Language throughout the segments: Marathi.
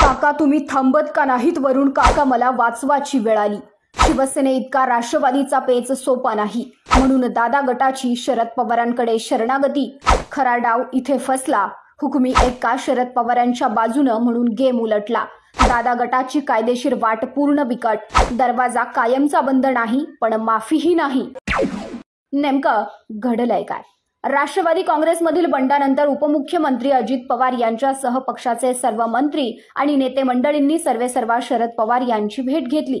काका तुम्ही थांबत का नाहीत वरून काका मला वाचवाची वेळ आली शिवसेने इतका राष्ट्रवादीचा पेच सोपा नाही म्हणून दादा गटाची शरद पवारांकडे शरणागती खरा डाव इथे फसला हुकमी एका शरद पवारांच्या बाजूनं म्हणून गेम उलटला दादा गटाची कायदेशीर वाट पूर्ण बिकट दरवाजा कायमचा बंद नाही पण माफीही नाही नेमकं घडलंय काय राष्ट्रवादी काँग्रेसमधील बंडानंतर उपमुख्यमंत्री अजित पवार यांच्यासह पक्षाचे सर्व मंत्री आणि नेते मंडळींनी सर्वा शरद पवार यांची भेट घेतली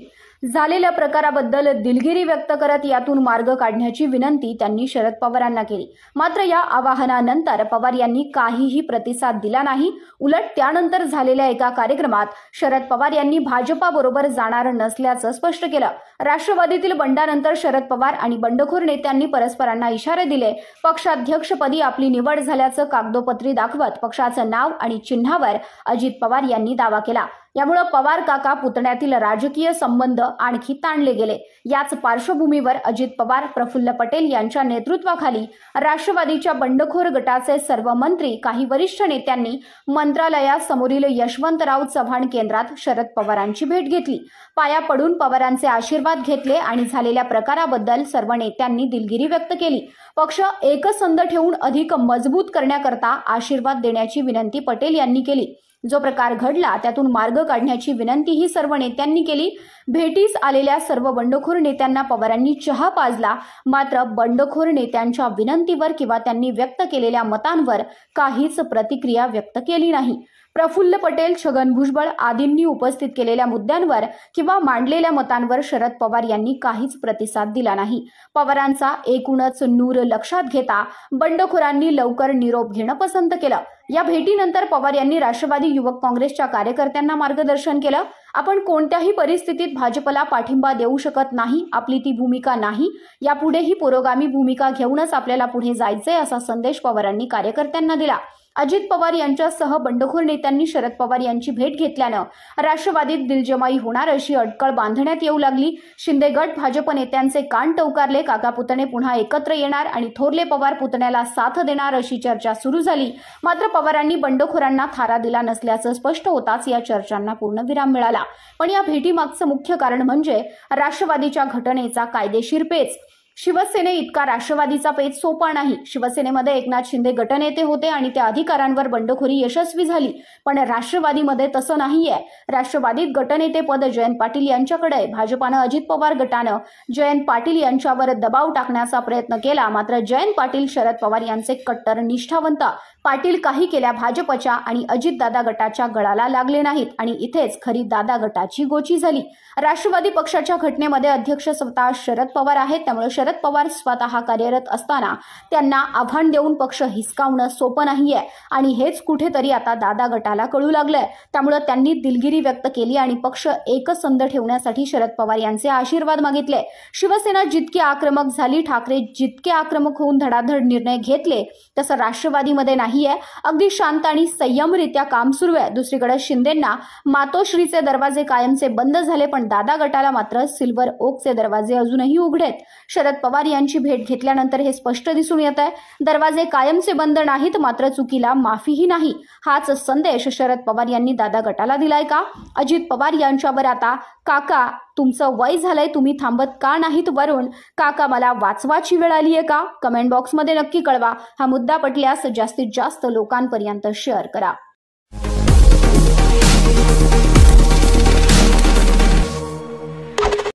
झालेल्या प्रकाराबद्दल दिलगिरी व्यक्त करत यातून मार्ग काढण्याची विनंती त्यांनी शरद पवारांना केली मात्र या आवाहनानंतर पवार यांनी काहीही प्रतिसाद दिला नाही उलट त्यानंतर झालेल्या एका कार्यक्रमात शरद पवार यांनी भाजपाबरोबर जाणार नसल्याचं स्पष्ट केलं राष्ट्रवादीतील बंडानंतर शरद पवार आणि बंडखोर नेत्यांनी परस्परांना इशारे दिले पक्षाध्यक्षपदी आपली निवड झाल्याचं कागदोपत्री दाखवत पक्षाचं नाव आणि चिन्हावर अजित पवार यांनी दावा केला यामुळे पवार काका पुतण्यातील राजकीय संबंध आणखी ताणले गेले याच पार्श्वभूमीवर अजित पवार प्रफुल्ल पटेल यांच्या नेतृत्वाखाली राष्ट्रवादीच्या बंडखोर गटाचे सर्व मंत्री काही वरिष्ठ नेत्यांनी मंत्रालयासमोरील यशवंतराव चव्हाण केंद्रात शरद पवारांची भेट घेतली पाया पडून पवारांचे आशीर्वाद घेतले आणि झालेल्या प्रकाराबद्दल सर्व नेत्यांनी दिलगिरी व्यक्त केली पक्ष एकसंध ठेवून अधिक मजबूत करण्याकरता आशीर्वाद देण्याची विनंती पटेल यांनी केली जो प्रकार घडला त्यातून मार्ग काढण्याची विनंतीही सर्व नेत्यांनी केली भेटीस आलेल्या सर्व बंडखोर नेत्यांना पवारांनी चहा पाजला मात्र बंडखोर नेत्यांच्या विनंतीवर किंवा त्यांनी व्यक्त केलेल्या मतांवर काहीच प्रतिक्रिया व्यक्त केली नाही प्रफुल्ल पटेल छगन भुजबळ आदींनी उपस्थित केलेल्या मुद्द्यांवर किंवा मांडलेल्या मतांवर शरद पवार यांनी काहीच प्रतिसाद दिला नाही पवारांचा एकूणच नूर लक्षात घेता बंडखोरांनी लवकर निरोप घेणं पसंत केलं या भेटीनंतर पवार यांनी राष्ट्रवादी युवक काँग्रेसच्या कार्यकर्त्यांना मार्गदर्शन केलं आपण कोणत्याही परिस्थितीत भाजपला पाठिंबा देऊ शकत नाही आपली ती भूमिका नाही यापुढेही पुरोगामी भूमिका घेऊनच आपल्याला पुढे जायचंय असा संदेश पवारांनी कार्यकर्त्यांना दिला अजित पवार यांच्यासह बंडखोर नेत्यांनी शरद पवार यांची भेट घेतल्यानं राष्ट्रवादीत दिलजमाई होणार अशी अडकळ बांधण्यात येऊ लागली शिंदे गट भाजप नेत्यांचे कान टवकारले काका पुतणे पुन्हा एकत्र येणार आणि थोरले पवार पुतण्याला साथ देणार अशी चर्चा सुरू झाली मात्र पवारांनी बंडखोरांना थारा दिला नसल्याचं स्पष्ट होताच या चर्चांना पूर्णविराम मिळाला पण या भेटीमागचं मुख्य कारण म्हणजे राष्ट्रवादीच्या घटनेचा कायदेशीर पेच शिवसेने इतका राष्ट्रवादीचा पेच सोपा नाही शिवसेनेमध्ये एकनाथ शिंदे गटनेते होते आणि त्या अधिकारांवर बंडखोरी यशस्वी झाली पण राष्ट्रवादीमध्ये तसं नाहीये राष्ट्रवादीत गटनेते पद जयंत पाटील यांच्याकडे आहे भाजपानं अजित पवार गटानं जयंत पाटील यांच्यावर दबाव टाकण्याचा प्रयत्न केला मात्र जयंत पाटील शरद पवार यांचे कट्टर निष्ठावंत पाटील काही केल्या भाजपच्या आणि अजित दादा गटाच्या गळाला लागले नाहीत आणि इथेच खरी दादा गटाची गोची झाली राष्ट्रवादी पक्षाच्या घटनेमध्ये अध्यक्ष स्वतः शरद पवार आहेत त्यामुळे शरद पवार स्वतः कार्यरत असताना त्यांना आव्हान देऊन पक्ष हिसकावणं सोपं नाहीये आणि हेच कुठेतरी आता दादा गटाला कळू लागलंय त्यामुळे त्यांनी दिलगिरी व्यक्त केली आणि पक्ष एकसंध ठेवण्यासाठी शरद पवार यांचे आशीर्वाद मागितले शिवसेना जितकी आक्रमक झाली ठाकरे जितके आक्रमक होऊन धडाधड निर्णय घेतले तसं राष्ट्रवादीमध्ये नाहीये अगदी शांत आणि संयमरित्या काम सुरू आहे दुसरीकडे शिंदेना मातोश्रीचे दरवाजे कायमचे बंद झाले पण दादा गटाला मात्र सिल्वर ओकचे दरवाजे अजूनही उघडेत शरद शरद पवार यांची भेट घेतल्यानंतर हे स्पष्ट दिसून येत आहे दरवाजे कायमचे बंद नाहीत मात्र चुकीला माफीही नाही हाच संदेश शरद पवार यांनी दादा गटाला दिलाय का अजित पवार यांच्यावर आता काका तुमचं वय झालंय तुम्ही थांबत का नाहीत वरून काका मला वाचवाची वेळ आली आहे का कमेंट बॉक्समध्ये नक्की कळवा हा मुद्दा पटल्यास जास्तीत जास्त लोकांपर्यंत शेअर करा